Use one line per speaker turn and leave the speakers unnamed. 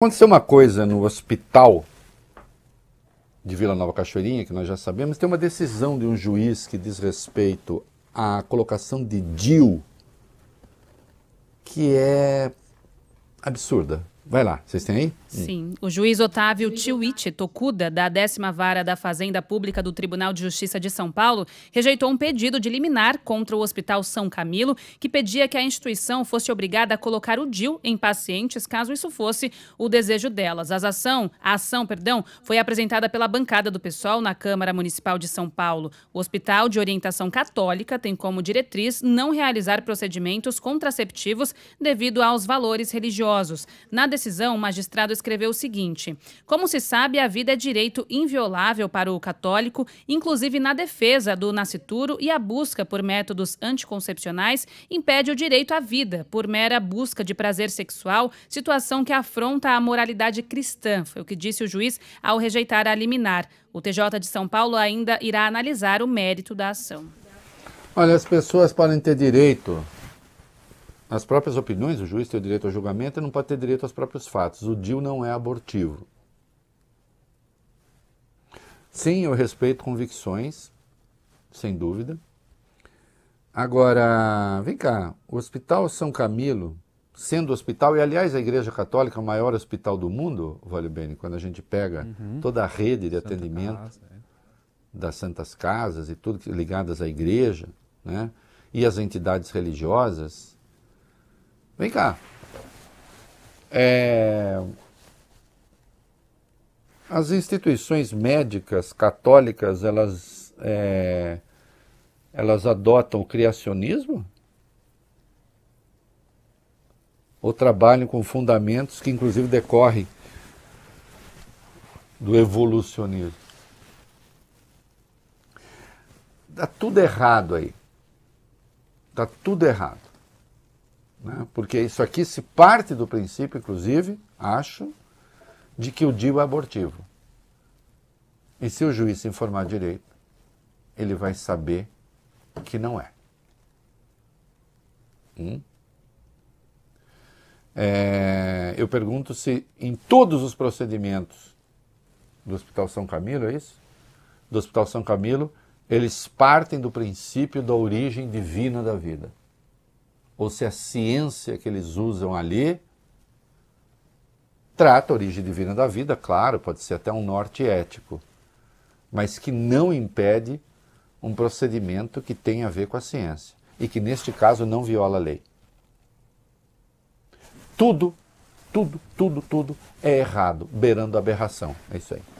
Aconteceu uma coisa no hospital de Vila Nova Cachoeirinha, que nós já sabemos, tem uma decisão de um juiz que diz respeito à colocação de DIL, que é absurda. Vai lá, vocês têm aí? Hum. Sim.
O juiz Otávio Tiuite Tokuda, da décima vara da Fazenda Pública do Tribunal de Justiça de São Paulo, rejeitou um pedido de liminar contra o Hospital São Camilo, que pedia que a instituição fosse obrigada a colocar o DIL em pacientes, caso isso fosse o desejo delas. As ação, a ação perdão, foi apresentada pela bancada do pessoal na Câmara Municipal de São Paulo. O Hospital de Orientação Católica tem como diretriz não realizar procedimentos contraceptivos devido aos valores religiosos. Na decisão, o magistrado escreveu o seguinte: Como se sabe, a vida é direito inviolável para o católico, inclusive na defesa do nascituro e a busca por métodos anticoncepcionais impede o direito à vida por mera busca de prazer sexual, situação que afronta a moralidade cristã, foi o que disse o juiz ao rejeitar a liminar. O TJ de São Paulo ainda irá analisar o mérito da ação.
Olha, as pessoas podem ter direito as próprias opiniões, o juiz tem o direito ao julgamento e não pode ter direito aos próprios fatos. O DIU não é abortivo. Sim, eu respeito convicções, sem dúvida. Agora, vem cá, o Hospital São Camilo, sendo hospital, e aliás a Igreja Católica é o maior hospital do mundo, vale bem, quando a gente pega uhum. toda a rede de Santa atendimento Casa, é. das santas casas e tudo ligadas à igreja, né? e as entidades religiosas, Vem cá. É... As instituições médicas católicas, elas, é... elas adotam o criacionismo? Ou trabalham com fundamentos que, inclusive, decorrem do evolucionismo? Está tudo errado aí. Está tudo errado. Né? Porque isso aqui se parte do princípio, inclusive, acho, de que o DIU é abortivo. E se o juiz se informar direito, ele vai saber que não é. Hum? É, eu pergunto se em todos os procedimentos do Hospital São Camilo, é isso? Do Hospital São Camilo, eles partem do princípio da origem divina da vida ou se a ciência que eles usam ali trata a origem divina da vida, claro, pode ser até um norte ético, mas que não impede um procedimento que tem a ver com a ciência e que neste caso não viola a lei. Tudo, tudo, tudo, tudo é errado, beirando aberração. É isso aí.